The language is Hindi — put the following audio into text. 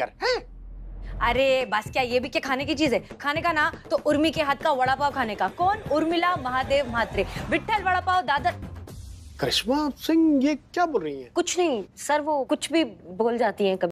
कर है? अरे बस क्या ये भी क्या खाने की चीज है खाने का ना तो उर्मी के हाथ का वड़ा पाव खाने का कौन उर्मिला महादेव मात्रे विठल वड़ा पाव दादर करिश्मा सिंह ये क्या बोल रही है कुछ नहीं सर वो कुछ भी बोल जाती है कभी